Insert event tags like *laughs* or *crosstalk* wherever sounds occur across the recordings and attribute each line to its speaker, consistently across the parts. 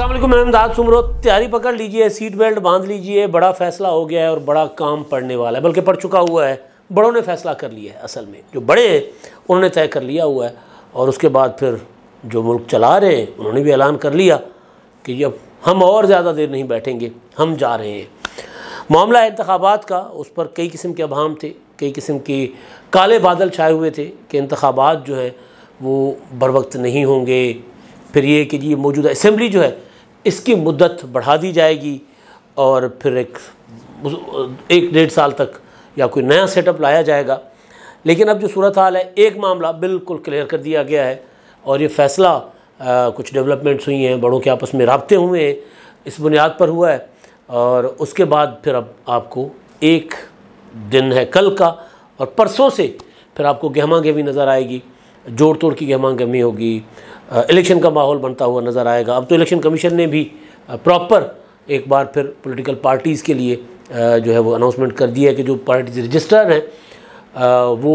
Speaker 1: असलम मैं सुमरो तैयारी पकड़ लीजिए सीट बेल्ट बांध लीजिए बड़ा फैसला हो गया है और बड़ा काम पड़ने वाला है बल्कि पड़ चुका हुआ है बड़ों ने फैसला कर लिया है असल में जो बड़े हैं उन्होंने तय कर लिया हुआ है और उसके बाद फिर जो मुल्क चला रहे हैं उन्होंने भी ऐलान कर लिया कि अब हम और ज़्यादा देर नहीं बैठेंगे हम जा रहे हैं मामला है इंतबात का उस पर कई किस्म के अभाम थे कई किस्म के काले बादल छाए हुए थे कि इंतबात जो हैं वो बर वक्त नहीं होंगे फिर ये कि ये मौजूदा असम्बली जो है इसकी मुद्दत बढ़ा दी जाएगी और फिर एक एक डेढ़ साल तक या कोई नया सेटअप लाया जाएगा लेकिन अब जो सूरत हाल है एक मामला बिल्कुल क्लियर कर दिया गया है और ये फैसला आ, कुछ डेवलपमेंट्स हुई हैं बड़ों के आपस में रबते हुए हैं इस बुनियाद पर हुआ है और उसके बाद फिर अब आपको एक दिन है कल का और परसों से फिर आपको गहमा गहमी नज़र आएगी जोड़ तोड़ की गहमा गहमी होगी इलेक्शन का माहौल बनता हुआ नज़र आएगा अब तो इलेक्शन कमीशन ने भी प्रॉपर एक बार फिर पॉलिटिकल पार्टीज़ के लिए जो है वो अनाउंसमेंट कर दिया है कि जो पार्टीज रजिस्टर्ड हैं वो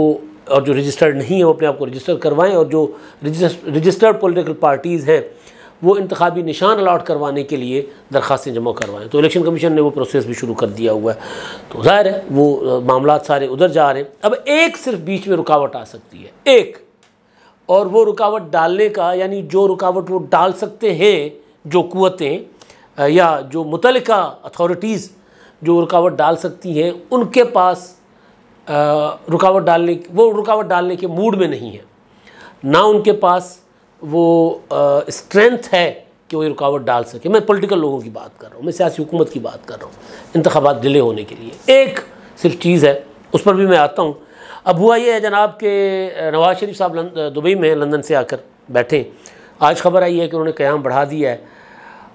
Speaker 1: और जो रजिस्टर्ड नहीं है वो अपने आप को रजिस्टर करवाएं और जो रजिस्टर्ड पॉलिटिकल पार्टीज़ हैं वो इंतबी निशान अलाट करवाने के लिए दरख्वास्तें जमा करवाएं तो इलेक्शन कमीशन ने वो प्रोसेस भी शुरू कर दिया हुआ है तो जाहिर है वो मामला सारे उधर जा रहे हैं अब एक सिर्फ बीच में रुकावट आ सकती है एक और वो रुकावट डालने का यानी जो रुकावट वो डाल सकते हैं जो कुतें या जो मुतल अथॉरिटीज़ जो रुकावट डाल सकती हैं उनके पास रुकावट डालने वो रुकावट डालने के मूड में नहीं है ना उनके पास वो स्ट्रेंथ है कि वो रुकावट डाल सके मैं पॉलिटिकल लोगों की बात कर रहा हूँ मैं सियासी हुकूमत की बात कर रहा हूँ इंतबात डिले होने के लिए एक सिर्फ चीज़ है उस पर भी मैं आता हूँ अब हुआ ये है जनाब के नवाज शरीफ साहब दुबई में लंदन से आकर बैठे आज खबर आई है कि उन्होंने क्याम बढ़ा दिया है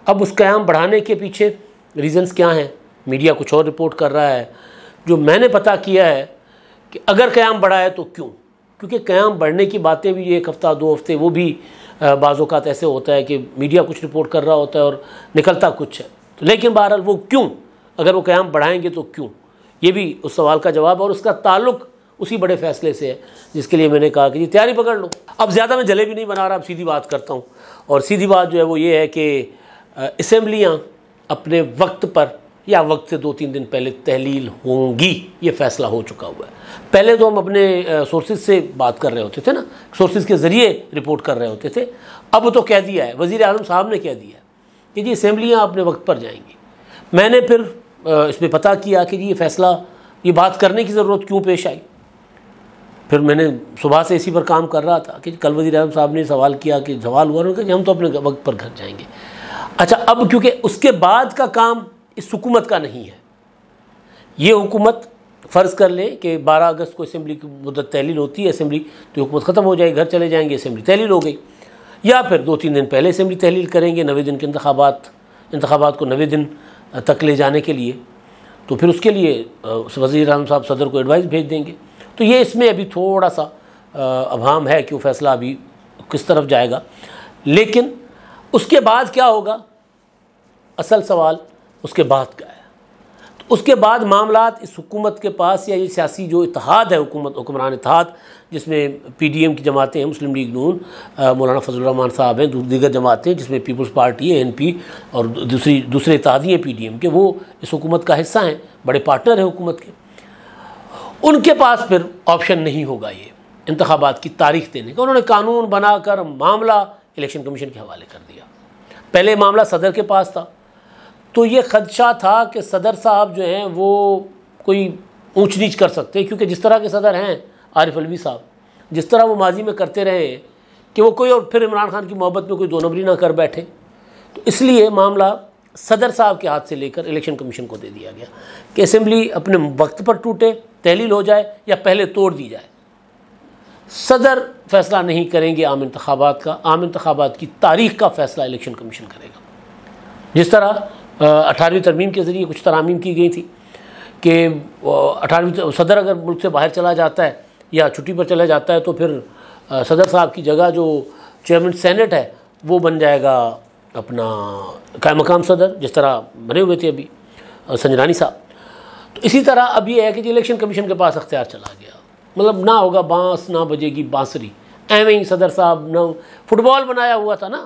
Speaker 1: अब उस क्याम बढ़ाने के पीछे रीज़न्स क्या हैं मीडिया कुछ और रिपोर्ट कर रहा है जो मैंने पता किया है कि अगर क्याम बढ़ा है तो क्यों क्योंकि क्याम बढ़ने की बातें भी एक हफ़्ता दो हफ्ते वो भी बाज़ात ऐसे होता है कि मीडिया कुछ रिपोर्ट कर रहा होता है और निकलता कुछ है तो लेकिन बहरहाल वो क्यों अगर वो क्याम बढ़ाएंगे तो क्यों ये भी उस सवाल का जवाब और उसका ताल्लुक़ उसी बड़े फैसले से है जिसके लिए मैंने कहा कि जी तैयारी पकड़ लो अब ज़्यादा मैं जलेबी नहीं बना रहा अब सीधी बात करता हूँ और सीधी बात जो है वो ये है कि इसम्बलियाँ अपने वक्त पर या वक्त से दो तीन दिन पहले तहलील होंगी ये फैसला हो चुका हुआ है पहले तो हम अपने सोर्सेज से बात कर रहे होते थे ना सोर्सेज के ज़रिए रिपोर्ट कर रहे होते थे अब तो कह दिया है वज़ी अजम साहब ने कह दिया कि जी असम्बलियाँ अपने वक्त पर जाएंगी मैंने फिर इसमें पता किया कि जी ये फैसला ये बात करने की ज़रूरत क्यों पेश आई फिर मैंने सुबह से इसी पर काम कर रहा था कि कल वजी अजम साहब ने सवाल किया कि सवाल हुआ कि हम तो अपने वक्त पर घर जाएंगे अच्छा अब क्योंकि उसके बाद का काम इस हुकूमत का नहीं है ये हुकूमत फ़र्ज़ कर लें कि 12 अगस्त को असम्बली की मुदत तहलील होती है असम्बली तो हुकूमत ख़त्म हो जाएगी घर चले जाएंगे असम्बली तहलील हो गई या फिर दो तीन दिन पहले असम्बली तहलील करेंगे नवे दिन के इंतबात इंतबात को नवे दिन तक ले जाने के लिए तो फिर उसके लिए वज़ी अजम साहब सदर को एडवाइस भेज देंगे तो ये इसमें अभी थोड़ा सा अभाम है कि वो फैसला अभी किस तरफ जाएगा लेकिन उसके बाद क्या होगा असल सवाल उसके बाद क्या है तो उसके बाद मामला इस हुकूमत के पास या ये सियासी जो इतिहाद है हुकूमत हुक्मरान इतिहाद जिसमें पी डी एम की जमातें हैं मुस्लिम लीग नून मौलाना फजलरहमान साहब हैं दीगर जमातें जिसमें पीपल्स पार्टी है एन पी और दूसरी दूसरे इतिहादी हैं पी डी एम के वो इस हुकूमत का हिस्सा हैं बड़े पार्टनर हैं हुकूमत के उनके पास फिर ऑप्शन नहीं होगा ये इंतबात की तारीख देने का उन्होंने कानून बनाकर मामला इलेक्शन कमीशन के हवाले कर दिया पहले मामला सदर के पास था तो ये खदशा था कि सदर साहब जो हैं वो कोई ऊँच नीच कर सकते क्योंकि जिस तरह के सदर हैं आरिफ अलवी साहब जिस तरह वो माजी में करते रहे कि वो कोई और फिर इमरान खान की मोहब्बत में कोई दो नंबरी ना कर बैठे तो इसलिए मामला सदर साहब के हाथ से लेकर इलेक्शन कमीशन को दे दिया गया कि असेंबली अपने वक्त पर टूटे तहलील हो जाए या पहले तोड़ दी जाए सदर फैसला नहीं करेंगे आम इंतबात का आम इंतबात की तारीख का फैसला इलेक्शन कमीशन करेगा जिस तरह अठारहवीं तरमीम के ज़रिए कुछ तरामीम की गई थी कि अठारहवीं सदर अगर मुल्क से बाहर चला जाता है या छुट्टी पर चला जाता है तो फिर सदर साहब की जगह जो चेयरमैन सेनेट है वो बन जाएगा अपना क्या मकाम सदर जिस तरह बने हुए थे अभी संजरानी साहब तो इसी तरह अब ये है कि जी इलेक्शन कमीशन के पास अख्तियार चला गया मतलब ना होगा बांस ना बजेगी बांसुरी एवं ही सदर साहब ना फुटबॉल बनाया हुआ था ना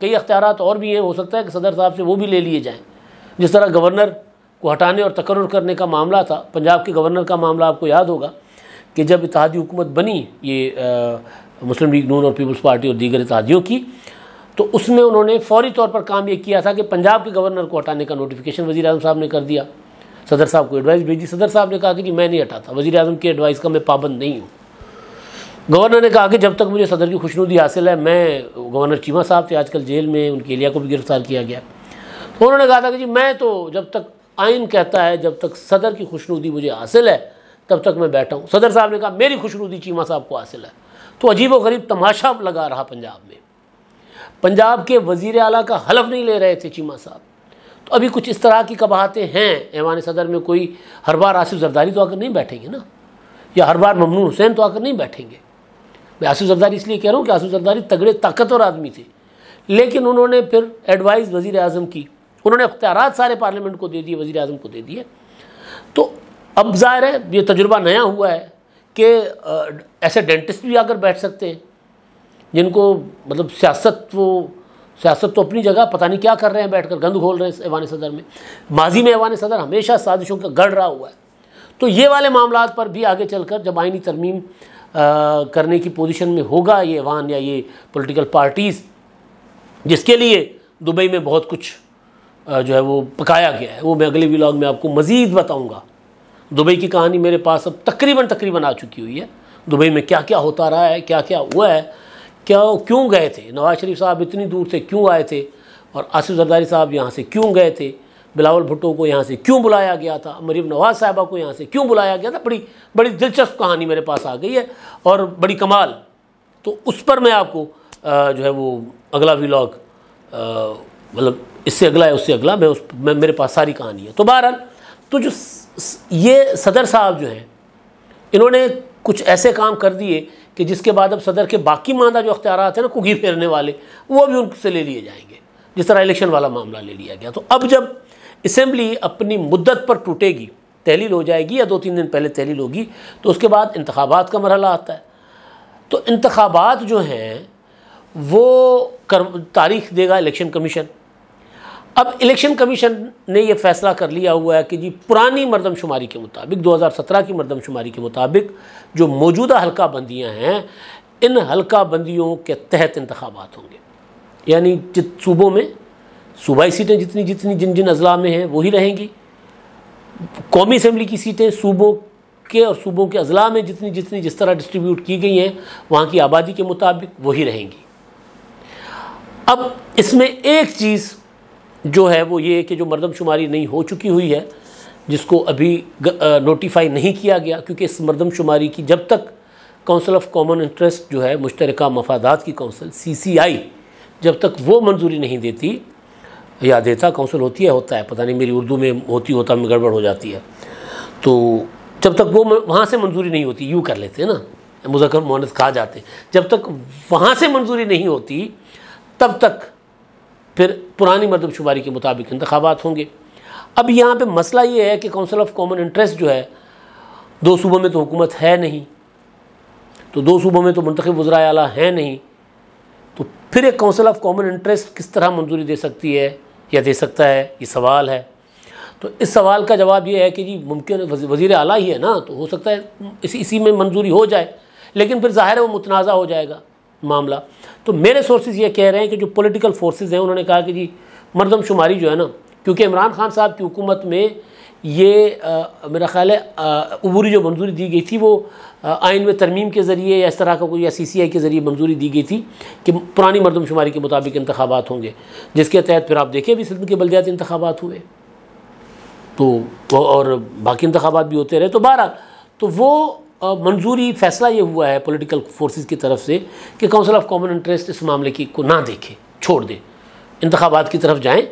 Speaker 1: कई अख्तियार और भी हैं हो सकता है कि सदर साहब से वो भी ले लिए जाएँ जिस तरह गवर्नर को हटाने और तकर्र करने का मामला था पंजाब के गवर्नर का मामला आपको याद होगा कि जब इतिहादी हुकूमत बनी ये आ, मुस्लिम लीग नून और पीपल्स पार्टी और दीगर इतिहादियों की तो उसमें उन्होंने फौरी तौर पर काम ये किया था कि पंजाब के गवर्नर को हटाने का नोटिफिकेशन वजी अजम साहब ने कर दिया सदर साहब को एडवाइस भेजी सदर साहब ने कहा कि जी मैं नहीं हटाता वजी अजम की एडवाइस का मैं पाबंद नहीं हूँ गवर्नर ने कहा कि जब तक मुझे सदर की खुशनुदी हासिल है मैं गवर्नर चीमा साहब थे आजकल जेल में उनके एलिया को भी गिरफ्तार किया गया तो उन्होंने कहा था कि जी मैं तो जब तक आइन कहता है जब तक सदर की खुशनुदी मुझे हासिल है तब तक मैं बैठा हूँ सदर साहब ने कहा मेरी खुशनुदी चीमा साहब को हासिल है तो अजीब व गरीब तमाशा लगा रहा पंजाब में पंजाब के वजीर अला का हलफ नहीं ले रहे थे चीमा साहब तो अभी कुछ इस तरह की कबाहतें हैं ऐवान सदर में कोई हर बार आसिफ जरदारी तो आकर नहीं बैठेंगे ना या हर बार ममनू हुसैन तो आकर नहीं बैठेंगे मैं आसिफ जरदारी इसलिए कह रहा हूँ कि आसिफ जरदारी तगड़े ताकतवर आदमी थे लेकिन उन्होंने फिर एडवाइस वज़ी अजम की उन्होंने अख्तियार सारे पार्लियामेंट को दे दिए वज़ी अजम को दे दिए तो अब ज़ाहिर है ये तजुर्बा नया हुआ है कि ऐसे डेंटिस्ट भी आकर बैठ सकते हैं जिनको मतलब सियासत वो सियासत तो अपनी जगह पता नहीं क्या कर रहे हैं बैठकर गंद घोल रहे हैं ऐवान सदर में माजी में ऐवान सदर हमेशा साजिशों का गढ़ रहा हुआ है तो ये वाले मामला पर भी आगे चलकर जब आइनी तरमीम करने की पोजिशन में होगा ये ऐवान या ये पोलिटिकल पार्टीज़ जिसके लिए दुबई में बहुत कुछ जो है वो पकाया गया है वो मैं अगले व्लाग में आपको मज़ीद बताऊँगा दुबई की कहानी मेरे पास अब तकरीबन तकरीबन आ चुकी हुई है दुबई में क्या क्या होता रहा है क्या क्या हुआ है क्या क्यों गए थे नवाज शरीफ साहब इतनी दूर से क्यों आए थे और आसिफ जरदारी साहब यहाँ से क्यों गए थे बिलावल भुट्टो को यहाँ से क्यों बुलाया गया था मरीम नवाज साहबा को यहाँ से क्यों बुलाया गया था बड़ी बड़ी दिलचस्प कहानी मेरे पास आ गई है और बड़ी कमाल तो उस पर मैं आपको जो है वो अगला व्लॉग मतलब इससे अगला है उससे अगला मैं उस मैं मेरे पास सारी कहानी है तो बहरहाल तो जो ये सदर साहब जो हैं इन्होंने कुछ ऐसे काम कर दिए कि जिसके बाद अब सदर के बाकी मादा जो अख्तियार हैं ना कुगी फेरने वाले वो भी उनसे ले लिए जाएंगे जिस तरह इलेक्शन वाला मामला ले लिया गया तो अब जब इसम्बली अपनी मुद्दत पर टूटेगी तहलील हो जाएगी या दो तीन दिन पहले तहलील होगी तो उसके बाद इंतबात का मरहला आता है तो इंतबात जो हैं वो कर तारीख देगा इलेक्शन कमीशन अब इलेक्शन कमीशन ने यह फैसला कर लिया हुआ है कि जी पुरानी मरदमशुमारी के मुताबिक 2017 की मरदमशुमारी के मुताबिक जो मौजूदा हल्का बंदियाँ हैं इन हल्का बंदियों के तहत इंतबात होंगे यानी जित सूबों में सूबाई सीटें जितनी जितनी जिन जिन अजला में हैं वही रहेंगी कौमी असम्बली की सीटें सूबों के और सूबों के अजला में जितनी जितनी जिस तरह डिस्ट्रीब्यूट की गई हैं वहाँ की आबादी के मुताबिक वही रहेंगी अब इसमें एक चीज़ जो है वो ये कि जो मरदमशुमारी नहीं हो चुकी हुई है जिसको अभी नोटिफाई नहीं किया गया क्योंकि इस मरदमशुमारी की जब तक काउंसिल ऑफ कॉमन इंटरेस्ट जो है मुश्तर मफादात की काउंसिल सीसीआई जब तक वो मंजूरी नहीं देती या देता काउंसिल होती है होता है पता नहीं मेरी उर्दू में होती होता में गड़बड़ हो जाती है तो जब तक वो वहाँ से मंजूरी नहीं होती यूँ कर लेते हैं ना मुजक्र मोहनस कहा जाते जब तक वहाँ से मंजूरी नहीं होती तब तक फिर पुरानी मरदमशुमारी के मुताबिक इंतबात होंगे अब यहाँ पर मसला ये है कि काउंसिल ऑफ कॉमन इंटरेस्ट जो है दो सूबों में तो हुकूमत है नहीं तो दो सूबों में तो मंतखब वज्रा अला है नहीं तो फिर एक काउंसिल ऑफ कॉमन इंटरेस्ट किस तरह मंजूरी दे सकती है या दे सकता है ये सवाल है तो इस सवाल का जवाब ये है कि जी मुमकिन वजीर अला ही है ना तो हो सकता है इसी इसी में मंजूरी हो जाए लेकिन फिर ज़ाहिर है वो मुतनाज़ा हो जाएगा मामला तो मेरे सोर्सेज ये कह रहे हैं कि जो पॉलिटिकल फोर्सेज हैं उन्होंने कहा कि जी मरदम शुमारी जो है ना क्योंकि इमरान खान साहब की हुकूमत में ये आ, मेरा ख्याल है अबूरी जो मंजूरी दी गई थी वो आइन में तरमीम के ज़रिए या इस तरह का कोई या सी सी आई के ज़रिए मंजूरी दी गई थी कि पुरानी मरदमशुमारी के मुताबिक इंतबात होंगे जिसके तहत फिर आप देखें अभी सिंध के बलदियाती इंतबात हुए तो और बाकी इंतबात भी होते रहे तो बहरहाल तो वो मंजूरी फैसला ये हुआ है पॉलिटिकल फोर्सेस की तरफ से कि काउंसिल ऑफ कॉमन इंटरेस्ट इस मामले की को ना देखे छोड़ दे इंतबात की तरफ जाएँ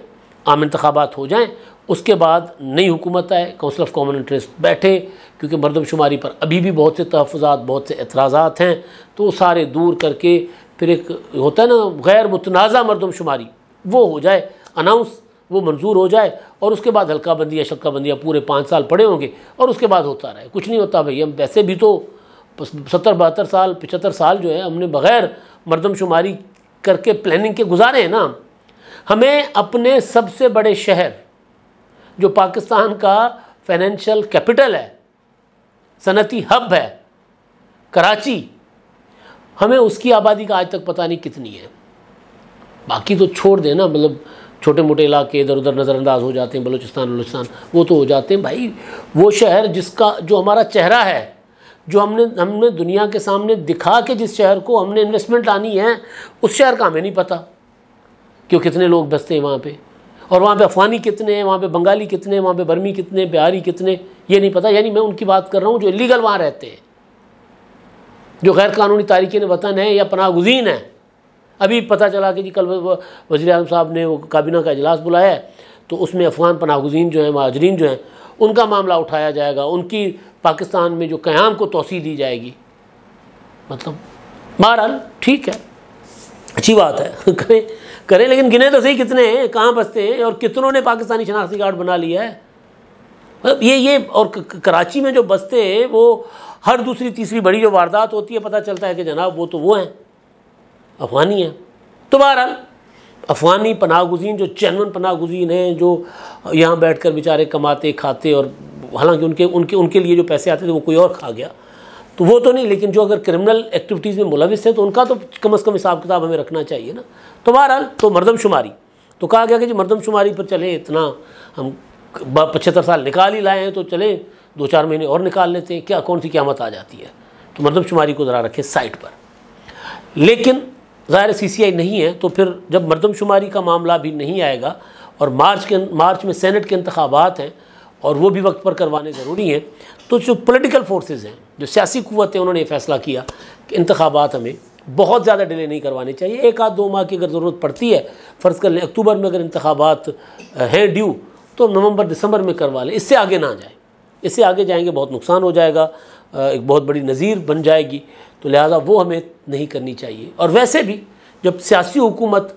Speaker 1: आम इंतबात हो जाएँ उसके बाद नई हुकूमत आए काउंसिल ऑफ कॉमन इंटरेस्ट बैठे क्योंकि मरदमशुमारी पर अभी भी बहुत से तहफ़ात बहुत से एतराज़ात हैं तो सारे दूर करके फिर एक होता है ना गैर मुतनाज़ा मरदमशुमारी वो हो जाए अनाउंस वो मंजूर हो जाए और उसके बाद हल्का बंदियाँ शक्का बंदियाँ पूरे पाँच साल पड़े होंगे और उसके बाद होता रहे कुछ नहीं होता भाई हम वैसे भी तो सत्तर बहत्तर साल पचहत्तर साल जो है हमने बग़ैर मरदमशुमारी करके प्लानिंग के गुजारे हैं ना हमें अपने सबसे बड़े शहर जो पाकिस्तान का फाइनेंशियल कैपिटल है सनती हब है कराची हमें उसकी आबादी का आज तक पता नहीं कितनी है बाकी तो छोड़ देना मतलब छोटे मोटे इलाके इधर उधर नज़रअंदाज हो जाते हैं बलूचिस्तान बलूचिस्तान वो तो हो जाते हैं भाई वो शहर जिसका जो हमारा चेहरा है जो हमने हमने दुनिया के सामने दिखा के जिस शहर को हमने इन्वेस्टमेंट आनी है उस शहर का हमें नहीं पता क्यों कितने लोग बसते हैं वहाँ पर और वहाँ पे अफवानी कितने हैं वहाँ पे बंगाली कितने हैं वहाँ पे बर्मी कितने बिहारी कितने ये नहीं पता यानी मैं उनकी बात कर रहा हूँ जो इलीगल वहाँ रहते हैं जो गैर कानूनी ने वतन है या पनाह गुजीन है अभी पता चला कि जी कल वजी अजम साहब ने वो काबीना का अजलास बुलाया है तो उसमें अफगान पनागुजीन जो हैं महाजरीन जो हैं उनका मामला उठाया जाएगा उनकी पाकिस्तान में जो क़्याम को तोसी दी जाएगी मतलब बहरहाल ठीक है अच्छी बात है *laughs* करें करें लेकिन गिने तो सही कितने हैं कहाँ बसते हैं और कितनों ने पाकिस्तानी शनाख्ती कार्ड बना लिया है मतलब ये ये और कराची में जो बसते हैं वो हर दूसरी तीसरी बड़ी जो वारदात होती है पता चलता है कि जनाब वो तो वो हैं अफ़गानी हैं तो बहरहाल अफ़गानी पनाह गुजीन जो चैनवन पनाह गुजीन हैं जो यहाँ बैठ कर बेचारे कमाते खाते और हालांकि उनके उनके उनके लिए जो पैसे आते थे वो कोई और खा गया तो वो तो नहीं लेकिन जो अगर क्रिमिनल एक्टिविटीज़ में मुलविस हैं तो उनका तो कम अज़ कम हिसाब किताब हमें रखना चाहिए ना तो बहरहाल तो मरदमशुमारी तो कहा गया कि जी मरदमशुमारी पर चलें इतना हम पचहत्तर साल निकाल ही लाए हैं तो चलें दो चार महीने और निकाल लेते हैं क्या कौन सी क्यामत आ जाती है तो मरदमशुमारी को ज़रा रखें साइट पर लेकिन ज़ाहिर सी सी आई नहीं है तो फिर जब मरदमशुमारी का मामला भी नहीं आएगा और मार्च के मार्च में सेनेट के इंतबात हैं और वो भी वक्त पर करवाने ज़रूरी हैं तो जो पोलिटिकल फोर्सेज हैं जो सियासी क़वत हैं उन्होंने ये फैसला किया कि इंतबात हमें बहुत ज़्यादा डिले नहीं करवाने चाहिए एक आध दो माह की अगर ज़रूरत पड़ती है फ़र्ज़ कर लें अक्टूबर में अगर इंतबात हैं ड्यू तो नवंबर दिसंबर में करवा लें इससे आगे ना जाए इससे आगे जाएंगे बहुत नुकसान हो जाएगा एक बहुत बड़ी नज़ीर बन जाएगी तो लिहाजा वो हमें नहीं करनी चाहिए और वैसे भी जब सियासी हुकूमत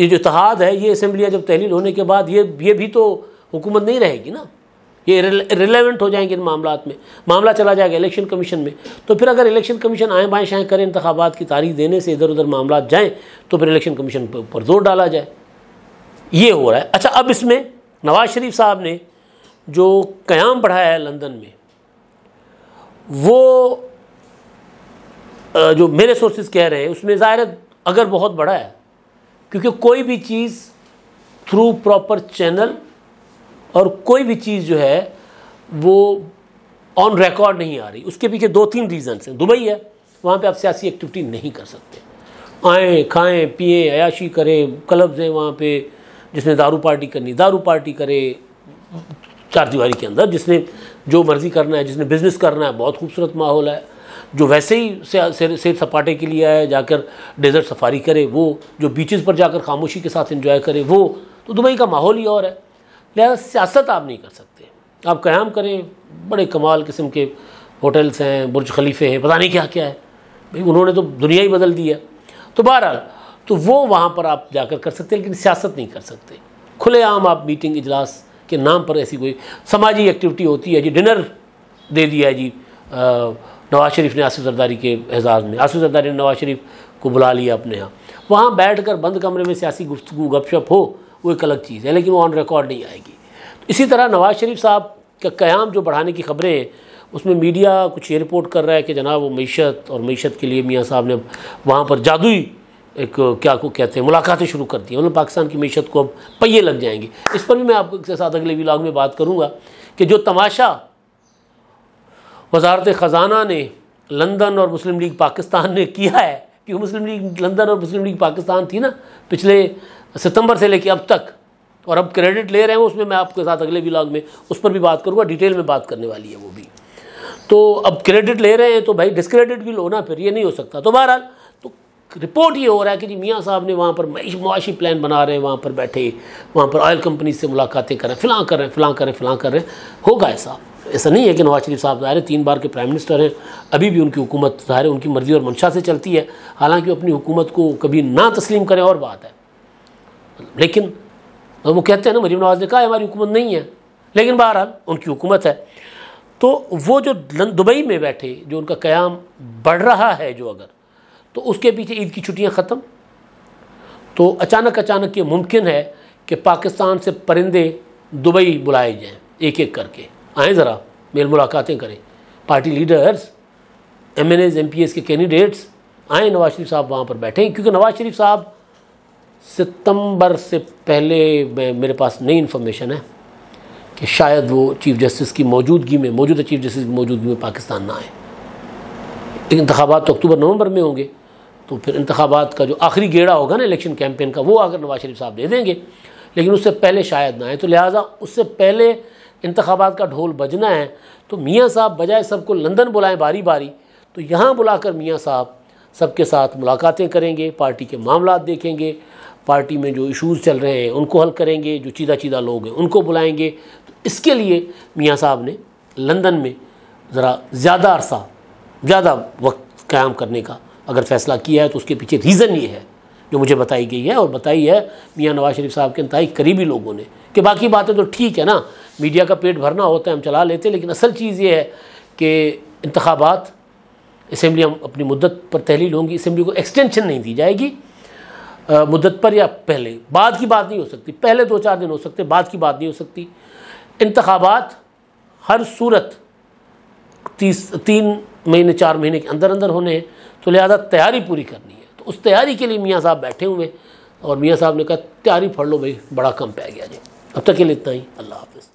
Speaker 1: ये जो इतिहाद है ये असम्बलियाँ जब तहलील होने के बाद ये ये भी तो हुकूमत नहीं रहेगी ना ये रिलेवेंट हो जाएंगे इन मामला में मामला चला जाएगा इलेक्शन कमीशन में तो फिर अगर इलेक्शन कमीशन आए बाएँ शाएँ करें इंतबात की तारीख देने से इधर उधर मामला जाएँ तो फिर इलेक्शन कमीशन पर जोर डाला जाए ये हो रहा है अच्छा अब इसमें नवाज शरीफ साहब ने जो क्याम पढ़ाया है लंदन में वो जो मेरे सोर्सेज कह रहे हैं उसमें ज़ाहिर अगर बहुत बड़ा है क्योंकि कोई भी चीज़ थ्रू प्रॉपर चैनल और कोई भी चीज़ जो है वो ऑन रिकॉर्ड नहीं आ रही उसके पीछे दो तीन रीजनस हैं दुबई है वहाँ पे आप सियासी एक्टिविटी नहीं कर सकते आएँ खाएँ पिए अयाशी करें क्लब्स हैं वहाँ पे जिसने दारू पार्टी करनी दारू पार्टी करे चार दीवारी के अंदर जिसने जो मर्ज़ी करना है जिसने बिज़नेस करना है बहुत खूबसूरत माहौल है जो वैसे ही सैर सपाटे के लिए आया जाकर डेजर्ट सफारी करे वो जो बीचेस पर जाकर खामोशी के साथ इन्जॉय करे वो तो दुबई का माहौल ही और है लिहाजा सियासत आप नहीं कर सकते आप क़्याम करें बड़े कमाल किस्म के होटल्स हैं बुर्ज खलीफे हैं पता नहीं क्या क्या है भाई उन्होंने तो दुनिया ही बदल दी है तो बहरहाल तो वो वहाँ पर आप जाकर कर सकते हैं लेकिन सियासत नहीं कर सकते खुलेआम आप मीटिंग इजलास के नाम पर ऐसी कोई समाजी एक्टिविटी होती है जी डिनर दे दिया है जी नवाज शरीफ ने आसिफ जरदारी के एजाज़ में आसिफ जरदारी ने नवाज शरीफ को बुला लिया अपने यहाँ वहाँ बैठ कर बंद कमरे में सियासी गुफ्तु गपशप हो वो एक अलग चीज़ है लेकिन वो ऑन रिकॉर्ड नहीं आएगी इसी तरह नवाज शरीफ साहब का क्याम जो बढ़ाने की खबरें हैं उसमें मीडिया कुछ ये रिपोर्ट कर रहा है कि जनाब वो मीशत और मीशत के लिए मियाँ साहब ने वहाँ पर जादुई एक क्या को कहते हैं मुलाकातें शुरू कर दी उन्होंने पाकिस्तान की मीशत को अब पहिए लग जाएंगे इस पर भी मैं आपके साथ अगले विलाग में बात करूँगा कि जो तमाशा वजारत ख़जाना ने लंदन और मुस्लिम लीग पाकिस्तान ने किया है क्योंकि मुस्लिम लीग लंदन और मुस्लिम लीग पाकिस्तान थी ना पिछले सितंबर से लेके अब तक और अब क्रेडिट ले रहे हैं उसमें मैं आपके साथ अगले व्लाग में उस पर भी बात करूँगा डिटेल में बात करने वाली है वो भी तो अब क्रेडिट ले रहे हैं तो भाई डिस्क्रेडिट भी लो ना फिर ये नहीं हो सकता तो बहरहाल रिपोर्ट ये हो रहा है कि जी मियाँ साहब ने वहाँ पर मुआशी प्लान बना रहे हैं वहाँ पर बैठे वहाँ पर ऑयल कंपनी से मुलाकातें करें फ़िलहाल कर रहे हैं फ़िलाँ कर रहे हैं कर रहे हैं होगा ऐसा ऐसा नहीं है कि नवाज शरीफ साहब ज़ाहिर तीन बार के प्राइम मिनिस्टर हैं अभी भी उनकी हुकूमत ज़ाहिर उनकी मर्ज़ी और मंशा से चलती है हालांकि वो अपनी हुकूमत को कभी ना तस्लीम करें और बात है लेकिन वो कहते हैं ना मरीम नवाज ने कहा हमारी हुकूमत नहीं है लेकिन बहरहाल उनकी हुकूमत है तो वो जो दुबई में बैठे जो उनका क्याम बढ़ रहा है जो अगर तो उसके पीछे ईद की छुट्टियां ख़त्म तो अचानक अचानक ये मुमकिन है कि पाकिस्तान से परिंदे दुबई बुलाए जाएं एक एक करके आएँ ज़रा मेल मुलाकातें करें party leaders MNAs MPs के कैंडिडेट्स आए नवाज शरीफ साहब वहाँ पर बैठे क्योंकि नवाज शरीफ साहब सितंबर से पहले मैं मेरे पास नई इन्फॉर्मेशन है कि शायद वो चीफ जस्टिस की मौजूदगी में मौजूदा चीफ जस्टिस की मौजूदगी में पाकिस्तान ना आए इंतबात तो अक्टूबर नवंबर में होंगे तो फिर इंतबात का जो आखिरी गेड़ा होगा ना इलेक्शन कैंपेन का वो अगर नवाज शरीफ साहब दे देंगे लेकिन उससे पहले शायद ना आए तो लिहाजा उससे पहले इंतबात का ढोल बजना है तो मियाँ साहब बजाय सबको लंदन बुलाएं बारी बारी तो यहाँ बुलाकर मियाँ साहब सबके साथ मुलाकातें करेंगे पार्टी के मामला देखेंगे पार्टी में जो इशूज़ चल रहे हैं उनको हल करेंगे जो चीदा चीदा लोग हैं उनको बुलाएँगे तो इसके लिए मियाँ साहब ने लंदन में ज़रा ज़्यादा अरसा ज़्यादा वक्त क़्याम करने का अगर फैसला किया है तो उसके पीछे रीज़न ये है जो मुझे बताई गई है और बताई है मियाँ नवाज शरीफ साहब के इंतहाई करीबी लोगों ने कि बाकी बातें तो ठीक है ना मीडिया का पेट भरना होता है हम चला लेते हैं लेकिन असल चीज़ ये है कि इंतबात इसम्बली हम अपनी मुद्दत पर तहलील होंगी इसम्बली को एक्सटेंशन नहीं दी जाएगी मुद्दत पर या पहले बाद की बात नहीं हो सकती पहले दो चार दिन हो सकते बाद की बात नहीं हो सकती इंतबात हर सूरत तीस तीन महीने चार महीने के अंदर अंदर होने हैं तो लिहाजा तैयारी पूरी करनी है तो उस तैयारी के लिए मियाँ साहब बैठे हुए और मियाँ साहब ने कहा तैयारी फड़ लो भाई बड़ा कम पै गया जी अब तक के लिए इतना ही अल्लाह हाफिज़